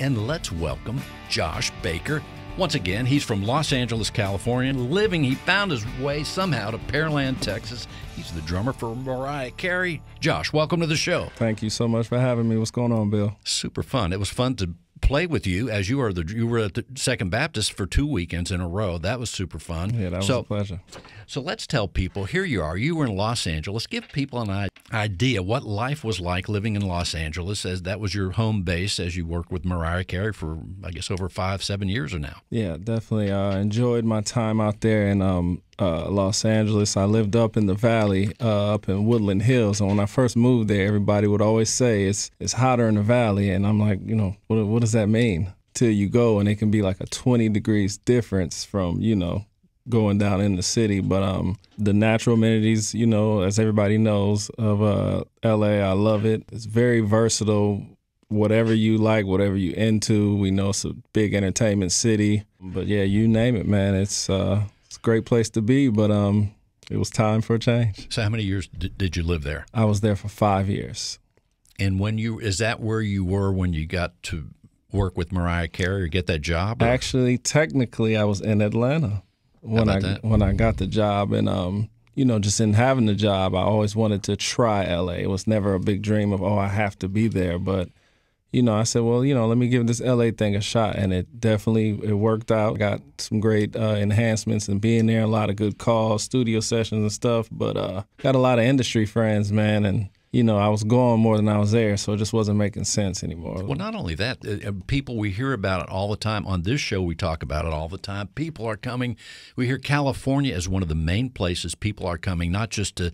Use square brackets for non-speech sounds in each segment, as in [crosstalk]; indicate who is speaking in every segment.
Speaker 1: and let's welcome Josh Baker. Once again, he's from Los Angeles, California, living. He found his way somehow to Pearland, Texas. He's the drummer for Mariah Carey. Josh, welcome to the show. Thank you so much for having me. What's going on, Bill? Super fun. It was fun to play with you as you are the you were at the Second Baptist for two weekends in a row. That was super fun. Yeah, that so, was a pleasure. So let's tell people here you are. You were in Los Angeles. Give people an idea what life was like living in Los Angeles as that was your home base as you worked with Mariah Carey for I guess over five seven years or now.
Speaker 2: Yeah, definitely. I uh, enjoyed my time out there and um, uh, Los Angeles. I lived up in the valley, uh, up in Woodland Hills, and when I first moved there, everybody would always say it's it's hotter in the valley, and I'm like, you know, what what does that mean? Till you go, and it can be like a 20 degrees difference from you know going down in the city. But um, the natural amenities, you know, as everybody knows of uh, LA, I love it. It's very versatile. Whatever you like, whatever you into, we know it's a big entertainment city. But yeah, you name it, man. It's uh, great place to be, but um, it was time for a change.
Speaker 1: So, how many years d- did you live there?
Speaker 2: I was there for five years.
Speaker 1: And when you is that where you were when you got to work with Mariah Carey or get that job? Or?
Speaker 2: Actually, technically, I was in Atlanta when I that? when I got the job, and um, you know, just in having the job, I always wanted to try LA. It was never a big dream of oh, I have to be there, but you know, I said, well, you know, let me give this LA thing a shot, and it definitely it worked out. Got some great uh, enhancements and being there, a lot of good calls, studio sessions and stuff. But uh, got a lot of industry friends, man, and you know, I was gone more than I was there, so it just wasn't making sense anymore. Well, not only that,
Speaker 1: uh, uh, people, we hear about it all the time. On this show, we talk about it all the time. People are coming. We hear California as one of the main places people are coming, not just to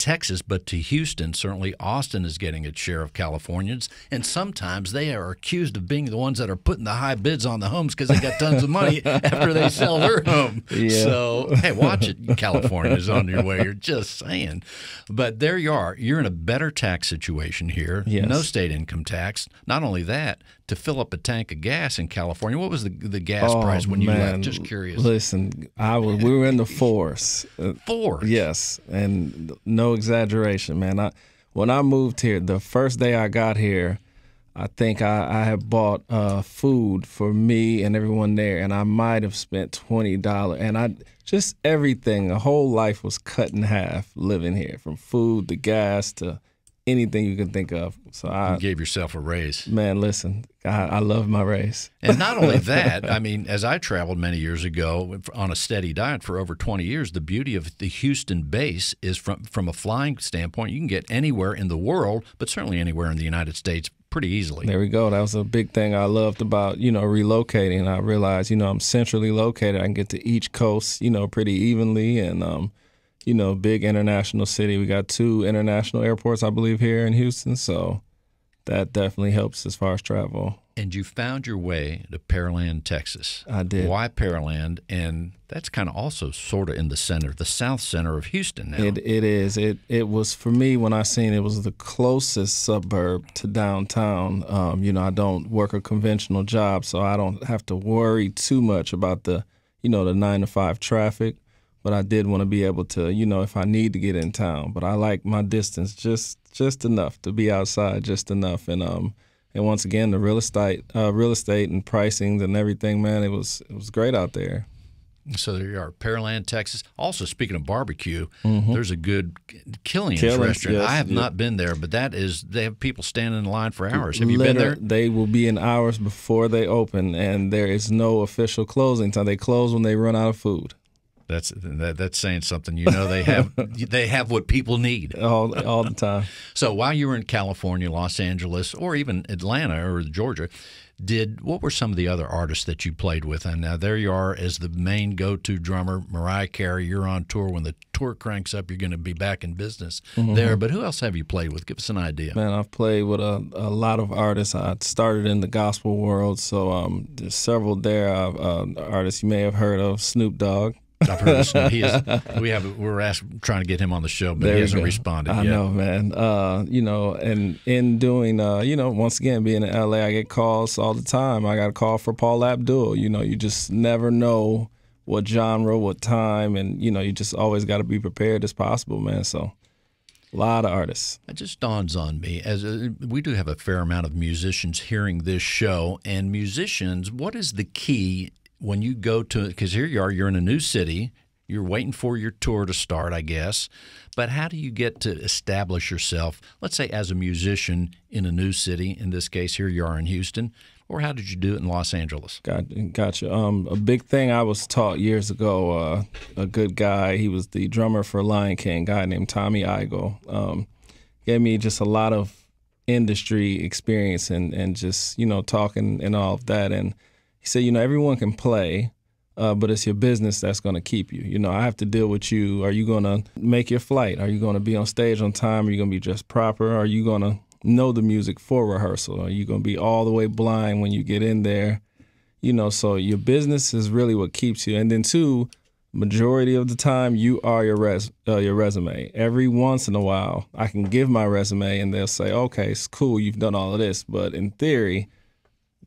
Speaker 1: Texas, but to Houston. Certainly, Austin is getting its share of Californians, and sometimes they are accused of being the ones that are putting the high bids on the homes because they got tons of money [laughs] after they sell their home. Yeah. So, hey, watch it, California's on your way. You're just saying. But there you are. You're in a better tax situation here. Yes. No state income tax. Not only that, to fill up a tank of gas in California. What was the, the gas oh, price when you left? Just curious.
Speaker 2: Listen, I was, we were in the fours. [laughs] Four. Uh, yes, and no exaggeration, man. I when I moved here, the first day I got here, I think I, I had bought uh, food for me and everyone there, and I might have spent twenty dollar. And I just everything, the whole life was cut in half living here, from food to
Speaker 1: gas to anything you can think of. So I you gave yourself a raise.
Speaker 2: Man, listen, I, I love my raise. And not only [laughs] that, I
Speaker 1: mean, as I traveled many years ago on a steady diet for over 20 years, the beauty of the Houston base is from from a flying standpoint, you can get anywhere in the world, but certainly anywhere in the United States pretty easily.
Speaker 2: There we go. That was a big thing I loved about, you know, relocating. I realized, you know, I'm centrally located. I can get to each coast, you know, pretty evenly and um you know, big international city. We got two international airports, I believe, here in Houston. So that definitely helps as far as travel.
Speaker 1: And you found your way to Pearland, Texas. I did. Why Pearland? And that's kind of also sort of in the center, the south center of Houston now. It, it is. It it was for
Speaker 2: me when I seen it was the closest suburb to downtown. Um, you know, I don't work a conventional job, so I don't have to worry too much about the, you know, the nine to five traffic but I did want to be able to, you know, if I need to get in town. But I like my distance just just enough to be outside, just enough. And um, and once again, the real estate, uh, real estate and pricings and everything, man, it was it was great out there.
Speaker 1: So there you are, Pearland, Texas. Also, speaking of barbecue, mm-hmm. there's a good Killian's, Killian's restaurant. Yes, I have yep. not been there, but that is they have people standing in line for hours. Have you been there?
Speaker 2: They will be in hours before they open, and there is no official closing time. They close when they run out of food.
Speaker 1: That's that, that's saying something. You know they have [laughs] they have what people need all all the time. [laughs] so while you were in California, Los Angeles, or even Atlanta or Georgia, did what were some of the other artists that you played with? And now there you are as the main go-to drummer, Mariah Carey. You're on tour. When the tour cranks up, you're going to be back in business mm-hmm. there. But who else have you played with? Give us an idea.
Speaker 2: Man, I've played with a, a lot of artists. I started in the gospel world, so um, there's several there. Uh, uh artists you may have heard of: Snoop Dogg.
Speaker 1: I've heard his name. He is, [laughs] we have we're asked, trying to get him on the show, but there he hasn't go. responded. I yet. know,
Speaker 2: man. Uh, you know, and in doing, uh, you know, once again being in LA, I get calls all the time. I got a call for Paul Abdul. You know, you just never know what genre, what time, and you know, you just always got to be prepared as possible, man. So. A lot
Speaker 1: of artists. It just dawns on me as a, uh, we do have a fair amount of musicians hearing this show, and musicians, what is the key when you go to because here you are you're in a new city you're waiting for your tour to start i guess but how do you get to establish yourself let's say as a musician in a new city in this case here you are in houston or how did you do it in los angeles gotcha um, a big thing i was taught years ago
Speaker 2: uh, a good guy he was the drummer for lion king guy named tommy Igle Um, gave me just a lot of industry experience and, and just you know talking and all of that and he said, you know, everyone can play, uh, but it's your business that's going to keep you. You know, I have to deal with you. Are you going to make your flight? Are you going to be on stage on time? Are you going to be dressed proper? Are you going to know the music for rehearsal? Are you going to be all the way blind when you get in there? You know, so your business is really what keeps you. And then two, majority of the time you are your res uh, your resume. Every once in a while, I can give my resume and they'll say, "Okay, it's cool, you've done all of this," but in theory,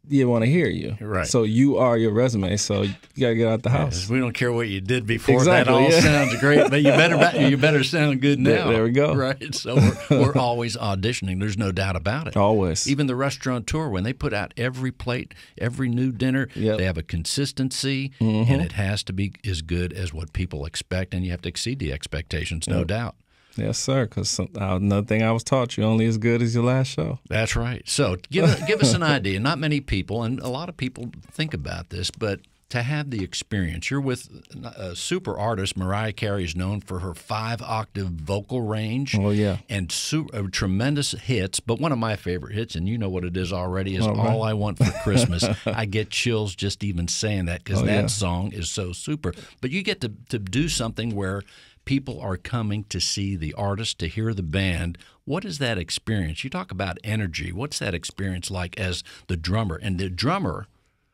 Speaker 2: didn't want to hear you. Right. So you are your resume. So you gotta get out the house. we don't care what you did before. Exactly, that all yeah. sounds great, but you better you better sound good now. There, there we go. Right. So we're, [laughs] we're
Speaker 1: always auditioning. There's no doubt about it. Always. Even the restaurateur when they put out every plate, every new dinner, yep. they have a consistency, mm-hmm. and it has to be as good as what people expect, and you have to exceed the expectations, no yep. doubt. Yes, sir. Because uh, another thing I was taught, you're only as good as your last show. That's right. So give give us an idea. Not many people, and a lot of people think about this, but to have the experience, you're with a super artist. Mariah Carey is known for her five octave vocal range. Oh yeah, and uh, tremendous hits. But one of my favorite hits, and you know what it is already, is oh, all I Want for [laughs] Christmas. I get chills just even saying that because oh, that yeah. song is so super. But you get to to do something where People are coming to see the artist, to hear the band. What is that experience? You talk about energy. What's that experience like as the drummer? And the drummer,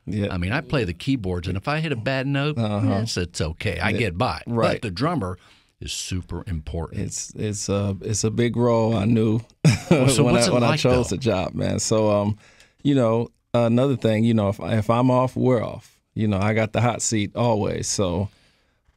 Speaker 1: yeah. I mean, I play the keyboards, and if I hit a bad note, uh -huh. yes, it's okay. I get by. Right. But the drummer is super important. It's it's a it's a big
Speaker 2: role. I knew [laughs] well, so when, I, when like, I, chose though? the job, man. So um, you know, another thing, you know, if if I'm off, we're off. You know, I got the hot seat always. So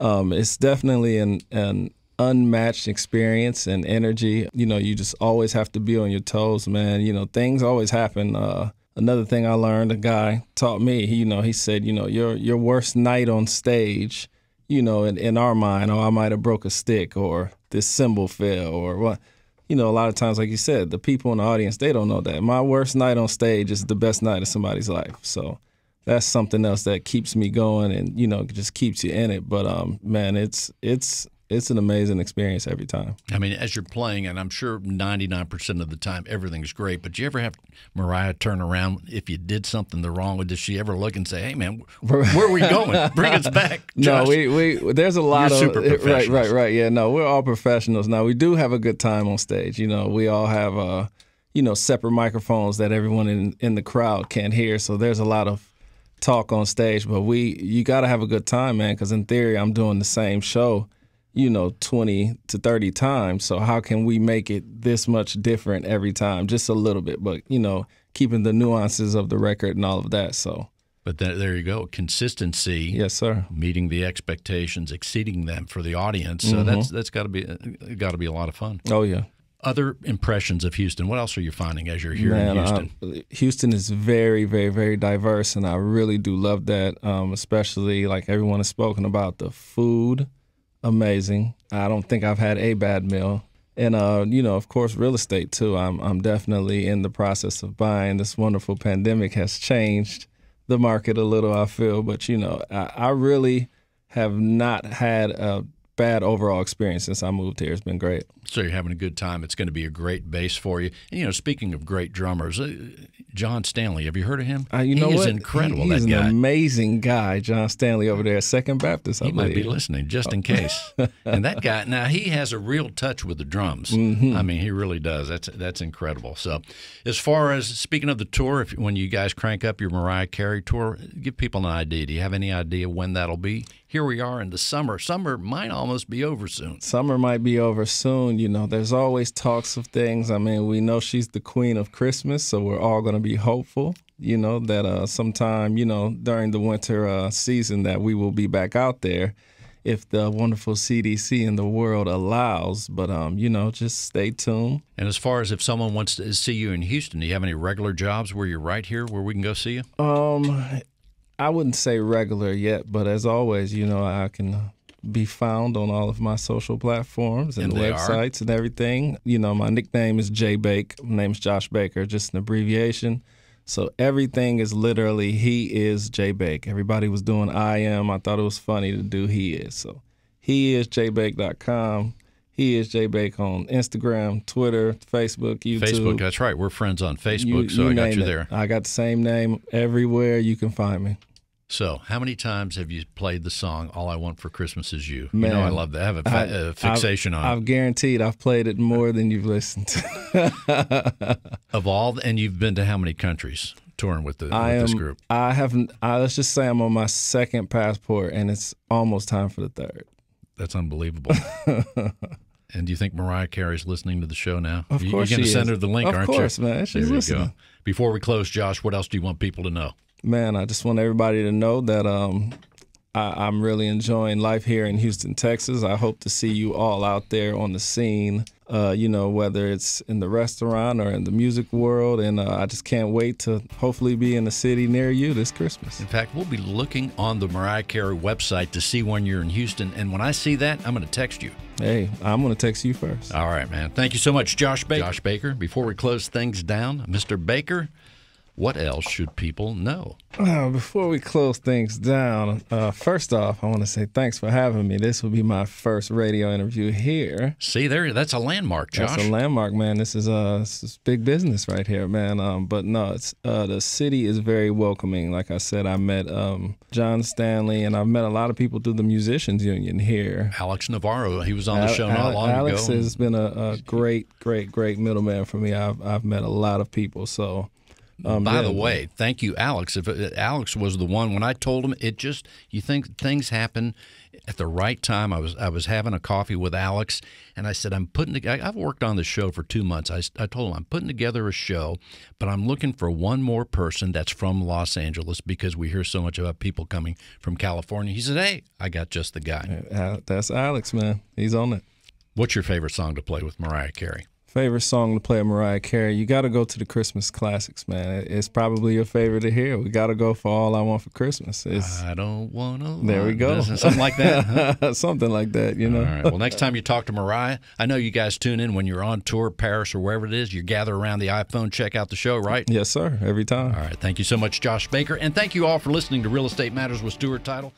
Speaker 2: um, it's definitely an, an unmatched experience and energy. You know, you just always have to be on your toes, man. You know, things always happen. Uh, another thing I learned, a guy taught me. He, you know, he said, you know, your your worst night on stage, you know, in, in our mind, oh, I might have broke a stick or this cymbal fell or what. You know, a lot of times, like you said, the people in the audience they don't know that. My worst night on stage is the best night of somebody's life. So that's something else that keeps me going and you know just keeps you in it but um man it's it's it's an amazing experience every time.
Speaker 1: I mean, as you're playing, and I'm sure 99% of the time everything's great, but you ever have Mariah turn around if you did something the wrong way? Does she ever look and say, "Hey, man, where, are we going? [laughs] Bring us back"? Josh. No, we,
Speaker 2: we there's a lot you're of right, right, right. Yeah, no, we're all professionals now. We do have a good time on stage. You know, we all have uh, you know, separate microphones that everyone in in the crowd can't hear, so there's a lot of talk on stage, but we you got to have a good time, man. Because in theory, I'm doing the same show, you know, 20 to 30 times. So how can we make it this much different every time, just a little bit? But you know, keeping the nuances of the record
Speaker 1: and all of that. So. But that, there you go, consistency. Yes, sir. Meeting the expectations, exceeding them for the audience. So mm -hmm. that's that's got to be uh, got to be a lot of fun. Oh yeah other impressions of Houston? What else are you finding as you're here Man, in
Speaker 2: Houston? Houston is very, very, very diverse, and I really do love that. Um, especially like everyone has spoken about the food, amazing. I don't think I've had a bad meal, and uh, you know, of course, real estate too. I'm I'm definitely in the process of buying. This wonderful pandemic has changed the market a little, I feel, but you know, I, I really have not
Speaker 1: had a bad overall experience since I moved here. It's been great. So you're having a good time. It's going to be a great base for you. And you know, speaking of great drummers, uh, John Stanley. Have you heard of him? Uh, you he know he's incredible. he's an
Speaker 2: amazing guy, John Stanley over there at Second Baptist. I he believe. might be listening
Speaker 1: just in case. [laughs] and that guy now he has a real touch with the drums. Mm -hmm. I mean, he really does. That's that's incredible. So, as far as speaking of the tour, if when you guys crank up your Mariah Carey tour, give people an idea. Do you have any idea when that'll be? here we are in the summer. Summer might almost be over soon.
Speaker 2: Summer might be over soon. You know, there's always talks of things. I mean, we know she's the queen of Christmas, so we're all going to be hopeful. You know that uh, sometime, you know, during the winter uh, season, that we will be back out there if the wonderful CDC in the world allows. But um, you know, just stay tuned.
Speaker 1: And as far as if someone wants to see you in Houston, do you have any regular jobs where you're right here where we can go see you?
Speaker 2: Um, I wouldn't say regular yet, but as always, you know, I can be found on all of my social platforms and, and websites are. and everything. You know, my nickname is Jay Bake. My name is Josh Baker, just an abbreviation. So everything is literally he is Jay Bake. Everybody was doing I am. I thought it was funny to do he is. So he is jaybake.com. He is Jay Bake on Instagram, Twitter, Facebook,
Speaker 1: YouTube. Facebook, that's right. We're friends on Facebook, you, so I got you it. there. I got the same name
Speaker 2: everywhere you can find me.
Speaker 1: So, how many times have you played the song "All I Want for Christmas Is You"? Man, you know I love that. I have a, fa- I, a uh, fixation I've, on. it.
Speaker 2: I've guaranteed I've played it more than you've
Speaker 1: listened. To. [laughs] of all, and you've been to how many countries touring with, the, with am, this group?
Speaker 2: I have. I, let's just say I'm on my second passport, and it's almost time for the third.
Speaker 1: That's unbelievable. [laughs] and do you think Mariah Carey's listening to the show now? Of you, course, you're going to send her the link, of aren't course, you? Of course, man. She's listening. Before we close, Josh, what else do you want people to know?
Speaker 2: Man, I just want everybody to know that um, I, am really enjoying life here in Houston, Texas. I hope to see you all out there on the scene, uh, you know, whether it's in the restaurant or in the music world. And uh, I just can't wait to hopefully be in the city near you this Christmas.
Speaker 1: In fact, we'll be looking on the Mariah Carey website to see when you're in Houston. And when I see that, I'm going to text you. Hey, I'm going to text you first. All right, man. Thank you so much, Josh Baker. Josh Baker, before we close things down, Mr. Baker what else should people know?
Speaker 2: Uh, before we close things down, uh, first off, I want to say thanks for having me. This will be my first radio interview here. See, there, that's a landmark, Josh. That's a landmark, man. This is uh, this is big business right here, man. Um, but no, it's uh, the city is very welcoming. Like I said, I met um, John Stanley, and I've met a lot of people through the musicians
Speaker 1: union here. Alex Navarro, he was on the show not long Alex ago. Alex
Speaker 2: has been a, a, great, great,
Speaker 1: great middleman for me. I've I've met a lot of people, so um, By yeah. the way, thank you, Alex. If uh, Alex was the one when I told him, it just you think things happen at the right time. I was I was having a coffee with Alex, and I said I'm putting. Together, I've worked on the show for two months. I, I told him I'm putting together a show, but I'm looking for one more person that's from Los Angeles because we hear so much about people coming from California. He said, "Hey, I got just the guy." That's Alex, man. He's on it. What's your favorite song to play with Mariah Carey?
Speaker 2: Favorite song to play at Mariah Carey? You got to go to the Christmas classics, man. It's probably your favorite to hear. We got to go for All I Want for Christmas. It's, I don't want to. There we go. Something like that. Huh? [laughs] something like that, you know. All right. Well,
Speaker 1: next time you talk to Mariah, I know you guys tune in when you're on tour, Paris or wherever it is. You gather around the iPhone, check out the show, right? Yes, sir. Every time. All right. Thank you so much, Josh Baker. And thank you all for listening to Real Estate Matters with Stuart Title.